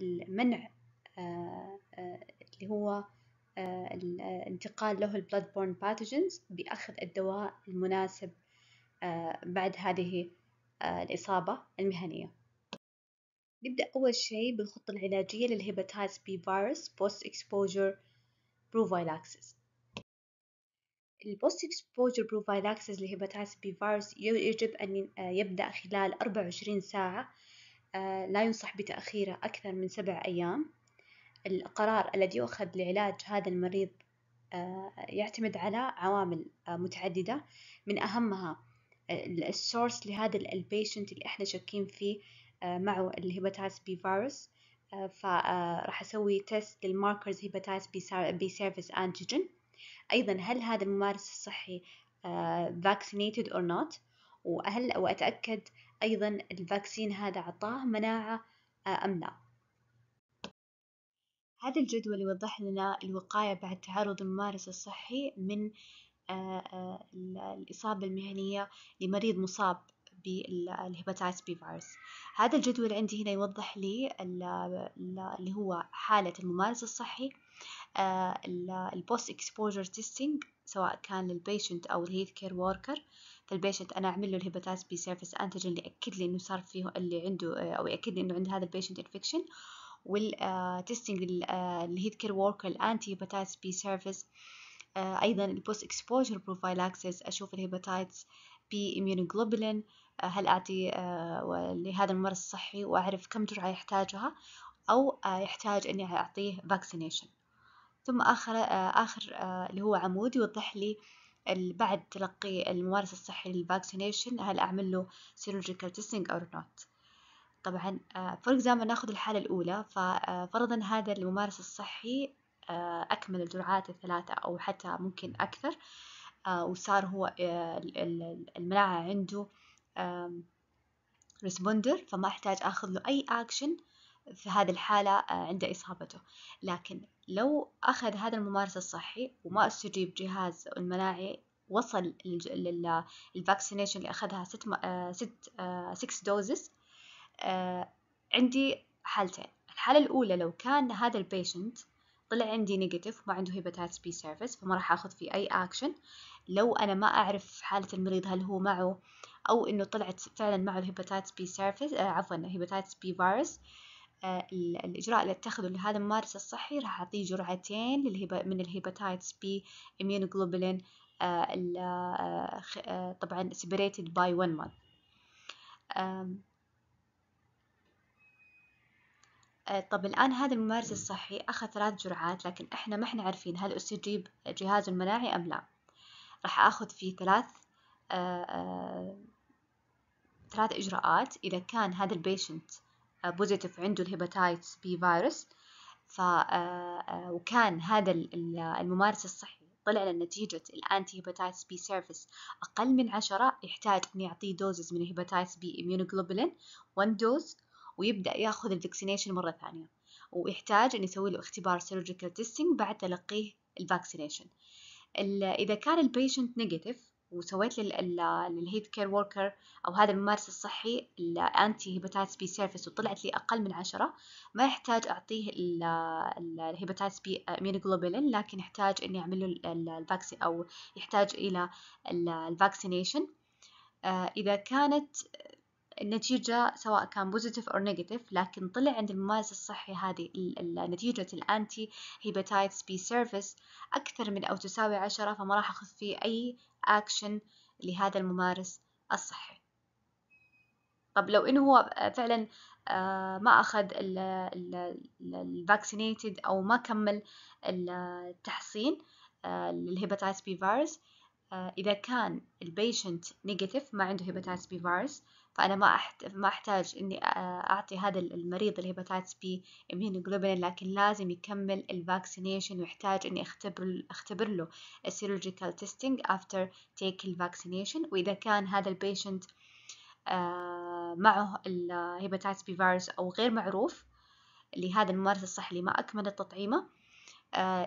لمنع اللي هو الانتقال له البلاد بورن باثوجنز بأخذ الدواء المناسب بعد هذه الإصابة المهنية نبدأ أول شيء بالخطة العلاجية للهيباتايتس بي فيروس بوست إكسبوجر بروفايلاكسس البوست إكسبوجر بروفايلاكسس لهيباتايتس بي فيروس يجب أن آه، يبدأ خلال 24 ساعة آه، لا ينصح بتأخيره أكثر من سبع أيام القرار الذي يؤخذ لعلاج هذا المريض آه، يعتمد على عوامل متعددة من أهمها السورس لهذا البيشنت اللي احنا شاكين فيه آه، معه الهيباتايتس بي فيروس آه، فراح آه، أسوي تيست للماركرز هيباتايتس بي سيرفيس أنتيجين أيضا هل هذا الممارس الصحي vaccinated or not وهل وأتأكد أيضا الفاكسين هذا أعطاه مناعة أم لا هذا الجدول يوضح لنا الوقاية بعد تعرض الممارس الصحي من الإصابة المهنية لمريض مصاب بالهيباتايتس بي فيروس هذا الجدول عندي هنا يوضح لي اللي هو حالة الممارس الصحي البوست اكسبوجر تيستينج سواء كان للبيشنت او الهيث كير وركر فالبيشنت انا اعمل له الهيباتايتس بي سيرفيس انتجن اللي ياكد لي انه صار فيه اللي عنده آه، او ياكد لي انه عند هذا البيشنت انفكشن والتستنج الهيث كير وركر الانتي هيباتايتس بي سيرفيس ايضا البوست اكسبوجر بروفايلاكسس اشوف الهيباتايتس بي اميونوجلوبولين آه، هل أعطي آه، لهذا الممارس الصحي وأعرف كم جرعة يحتاجها أو آه، يحتاج إني أعطيه vaccination ثم آخر آخر اللي هو عمود يوضح لي بعد تلقي الممارس الصحي للvaccination هل أعمل له surgical testing or not طبعا فور اكزامبل ناخذ الحالة الأولى ففرضا هذا الممارس الصحي أكمل الجرعات الثلاثة أو حتى ممكن أكثر وصار هو المناعة عنده ريسبوندر فما أحتاج أخذ له أي أكشن في هذه الحالة آه، عند إصابته لكن لو أخذ هذا الممارس الصحي وما استجيب جهاز المناعي وصل للفاكسينيشن اللي أخذها ست, م... آه، ست... سكس آه، دوزز عندي حالتين الحالة الأولى لو كان هذا البيشنت طلع عندي نيجاتيف وما عنده هيباتاتس بي سيرفيس فما راح اخذ فيه اي اكشن لو انا ما اعرف حالة المريض هل هو معه أو إنه طلعت فعلا معه الهيباتايتس بي سيرفيس آه عفوا الهيباتايتس بي فيروس آه الإجراء اللي اتخذه لهذا الممارس الصحي راح أعطيه جرعتين من الهيباتايتس بي اميونوجلوبولين آه آه،, آه طبعا separated باي 1 مانث طب الآن هذا الممارس الصحي أخذ ثلاث جرعات لكن إحنا ما إحنا عارفين هل استجيب جهازه المناعي أم لا راح أخذ فيه ثلاث آه، آه، ثلاث إجراءات إذا كان هذا البيشنت بوزيتيف آه، عنده الهيباتايتس بي فيروس ف آه، آه، وكان هذا الممارس الصحي طلع نتيجة الأنتي هيباتايتس بي سيرفيس أقل من عشرة يحتاج أن يعطيه دوزز من الهيباتايتس بي إميونوجلوبولين 1 دوز ويبدأ ياخذ الفاكسينيشن مرة ثانية ويحتاج أن يسوي له اختبار سيرولوجيكال تيستينج بعد تلقيه الفاكسينيشن إذا كان البيشنت نيجاتيف وسويت للهيد كير وركر او هذا الممارس الصحي الانتي هيباتايتس بي سيرفيس وطلعت لي اقل من عشرة ما يحتاج اعطيه الهيباتايتس بي امينوجلوبولين لكن يحتاج اني اعمل له الفاكسين او يحتاج الى الفاكسينيشن آه، اذا كانت النتيجة سواء كان بوزيتيف أو نيجاتيف لكن طلع عند الممارس الصحي هذه نتيجة الأنتي هيباتايتس بي سيرفيس أكثر من أو تساوي عشرة فما راح أخذ فيه أي أكشن لهذا الممارس الصحي طب لو إنه هو فعلا آه، ما أخذ الفاكسينيتد أو ما كمل التحصين للهيباتايتس بي فيروس إذا كان البيشنت نيجاتيف ما عنده هيباتايتس بي فيروس فأنا ما أحت... ما أحتاج إني أعطي هذا المريض الهيباتايتس بي إميونوجلوبولين لكن لازم يكمل الفاكسينيشن ويحتاج إني أختبر أختبر له السيرولوجيكال تيستينج after تيك الفاكسينيشن وإذا كان هذا البيشنت معه الهيباتايتس بي فيروس أو غير معروف لهذا الممارس الصحي اللي ما أكمل التطعيمة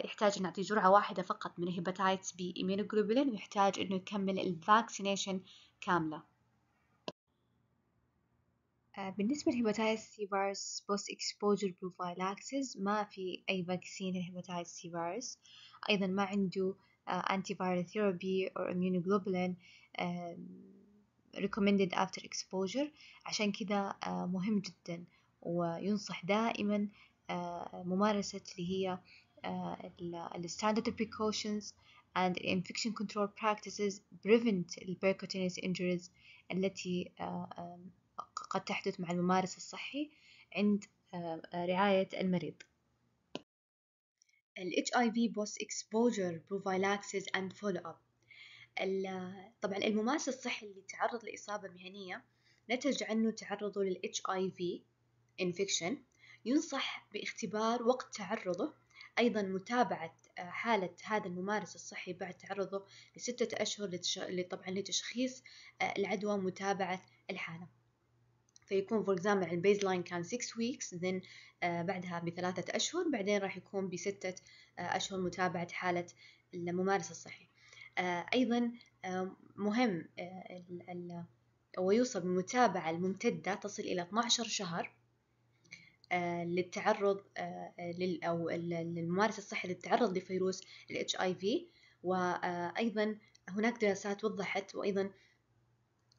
يحتاج أن نعطي جرعة واحدة فقط من هيباتايتس بي إيمينوجلوبولين ويحتاج أنه يكمل الفاكسينيشن كاملة آه، بالنسبة لهيباتايتس سي فيروس بوست اكسبوجر بروفايلاكسز ما في أي فاكسين لهيباتايتس سي فيروس أيضا ما عنده أنتي فيرال ثيرابي أو immunoglobulin recommended after exposure عشان كذا آه، مهم جدا وينصح دائما آه، ممارسة اللي هي الستاندرد precautions and infection control practices prevent the percutaneous injuries التي قد تحدث مع الممارس الصحي عند آه، رعاية المريض ال HIV post exposure prophylaxis and follow up طبعا الممارس الصحي اللي تعرض لإصابة مهنية نتج عنه تعرضه لل HIV infection ينصح باختبار وقت تعرضه أيضا متابعة آه، حالة هذا الممارس الصحي بعد تعرضه لستة أشهر طبعا لتشخيص آه، العدوى ومتابعة الحالة فيكون فور اكزامبل البيز لاين كان 6 ويكس ذن بعدها بثلاثة أشهر بعدين راح يكون بستة آه، أشهر متابعة حالة الممارس الصحي آه، أيضا آه، مهم ويوصى بالمتابعة الممتدة تصل إلى 12 شهر للتعرض أو للممارس الصحي للتعرض لفيروس ال HIV وأيضا هناك دراسات وضحت وأيضا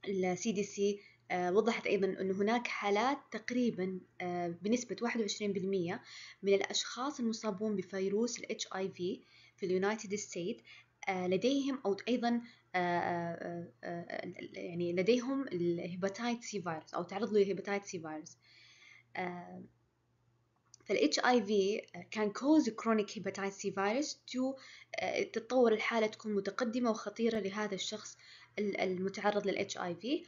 الـ دي آه، وضحت أيضا أن هناك حالات تقريبا آه، بنسبة 21% من الأشخاص المصابون بفيروس الـ HIV في اليونايتد ستيت آه، لديهم أو أيضا يعني لديهم الهيباتايت سي فيروس أو تعرضوا للهيباتايت سي فيروس فال HIV كان cause chronic hepatitis C virus تو تتطور الحالة تكون متقدمة وخطيرة لهذا الشخص المتعرض لل HIV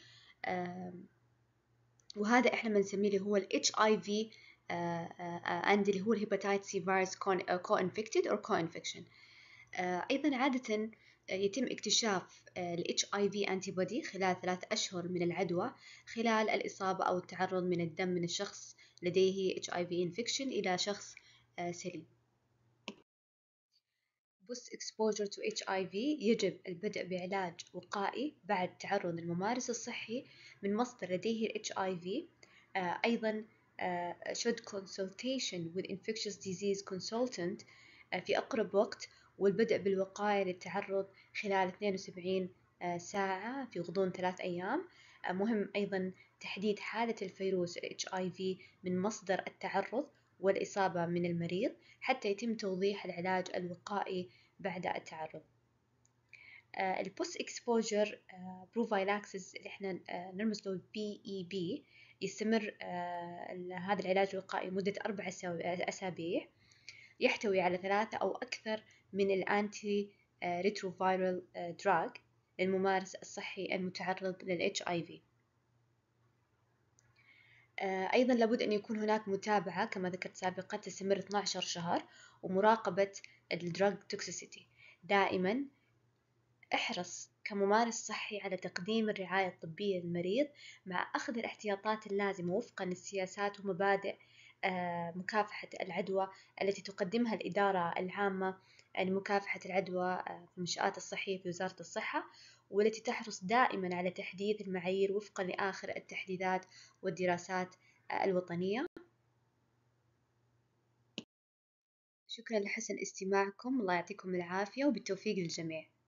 وهذا احنا بنسميه اللي هو اي HIV اند اللي هو الهيباتايت سي فيروس كو انفكتد او كو انفكشن ايضا عاده يتم اكتشاف ال HIV antibody خلال ثلاث أشهر من العدوى خلال الإصابة أو التعرض من الدم من الشخص لديه HIV infection إلى شخص سليم تو اتش اي في يجب البدء بعلاج وقائي بعد تعرض الممارس الصحي من مصدر لديه الاتش HIV في آه، أيضا شد آه، should consultation with infectious disease consultant آه، في أقرب وقت والبدء بالوقاية للتعرض خلال 72 ساعة في غضون ثلاث أيام مهم أيضا تحديد حالة الفيروس HIV من مصدر التعرض والإصابة من المريض حتى يتم توضيح العلاج الوقائي بعد التعرض البوست اكسبوجر بروفايلاكسس اللي احنا آه، نرمز له بي اي بي يستمر آه، هذا العلاج الوقائي مدة أربع أسابيع يحتوي على ثلاثة أو أكثر من الأنتي ريتروفيرال دراج للممارس الصحي المتعرض للإتش آي في آه، أيضا لابد أن يكون هناك متابعة كما ذكرت سابقا تستمر 12 شهر ومراقبة الدراج توكسيسيتي دائما احرص كممارس صحي على تقديم الرعاية الطبية للمريض مع أخذ الاحتياطات اللازمة وفقا للسياسات ومبادئ آه، مكافحة العدوى التي تقدمها الإدارة العامة لمكافحة العدوى آه، في المنشآت الصحية في وزارة الصحة والتي تحرص دائما على تحديد المعايير وفقا لآخر التحديثات والدراسات الوطنية شكرا لحسن استماعكم الله يعطيكم العافية وبالتوفيق للجميع